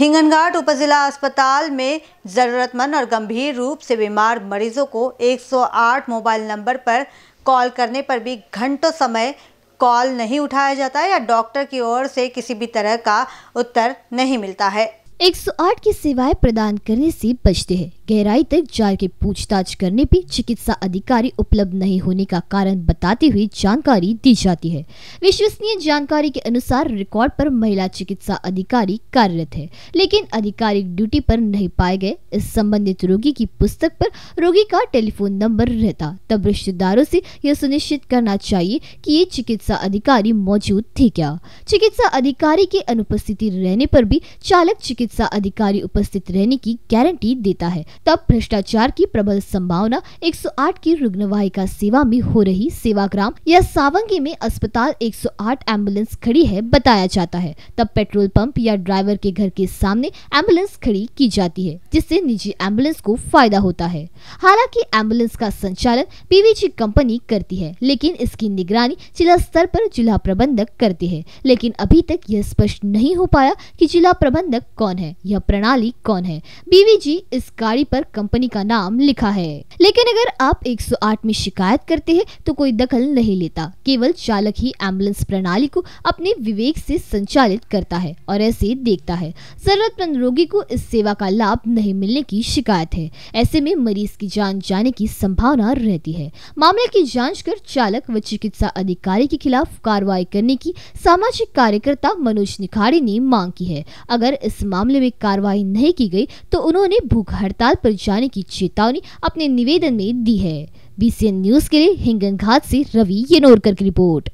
हिंगनघाट उपजिला अस्पताल में ज़रूरतमंद और गंभीर रूप से बीमार मरीजों को 108 मोबाइल नंबर पर कॉल करने पर भी घंटों समय कॉल नहीं उठाया जाता या डॉक्टर की ओर से किसी भी तरह का उत्तर नहीं मिलता है 108 की सेवाएं प्रदान करने से बचते हैं गहराई तक के पूछताछ करने पर चिकित्सा अधिकारी उपलब्ध नहीं होने का कारण बताते हुए जानकारी दी जाती है विश्वसनीय जानकारी के अनुसार रिकॉर्ड पर महिला चिकित्सा अधिकारी कार्यरत है लेकिन आधिकारिक ड्यूटी पर नहीं पाए गए इस संबंधित रोगी की पुस्तक पर रोगी का टेलीफोन नंबर रहता तब रिश्तेदारों से यह सुनिश्चित करना चाहिए कि ये चिकित्सा अधिकारी मौजूद थे क्या चिकित्सा अधिकारी की अनुपस्थिति रहने पर भी चालक चिकित्सा अधिकारी उपस्थित रहने की गारंटी देता है तब भ्रष्टाचार की प्रबल संभावना 108 की रुग्णवाहिका सेवा में हो रही सेवाग्राम या सावंगी में अस्पताल 108 एम्बुलेंस खड़ी है बताया जाता है तब पेट्रोल पंप या ड्राइवर के घर के सामने एम्बुलेंस खड़ी की जाती है जिससे निजी एम्बुलेंस को फायदा होता है हालांकि एम्बुलेंस का संचालन पीवीजी कंपनी करती है लेकिन इसकी निगरानी जिला स्तर पर जिला प्रबंधक करते हैं लेकिन अभी तक यह स्पष्ट नहीं हो पाया कि जिला प्रबंधक कौन है यह प्रणाली कौन है बीवीजी इस गाड़ी पर कंपनी का नाम लिखा है लेकिन अगर आप 108 में शिकायत करते हैं तो कोई दखल नहीं लेता केवल चालक ही एम्बुलेंस प्रणाली को अपने विवेक से संचालित करता है और ऐसे देखता है जरूरतमंद रोगी को इस सेवा का लाभ नहीं मिलने की शिकायत है ऐसे में मरीज की जान जाने की संभावना रहती है मामले की जाँच कर चालक व चिकित्सा अधिकारी के खिलाफ कार्रवाई करने की सामाजिक कार्यकर्ता मनोज निखाड़ी ने मांग की है अगर इस मामले में कार्रवाई नहीं की गई तो उन्होंने भूख हड़ताल हड़ताल पर जाने की चेतावनी अपने निवेदन में दी है बीसीएन न्यूज के लिए हिंगन घाट से रवि येनोरकर की रिपोर्ट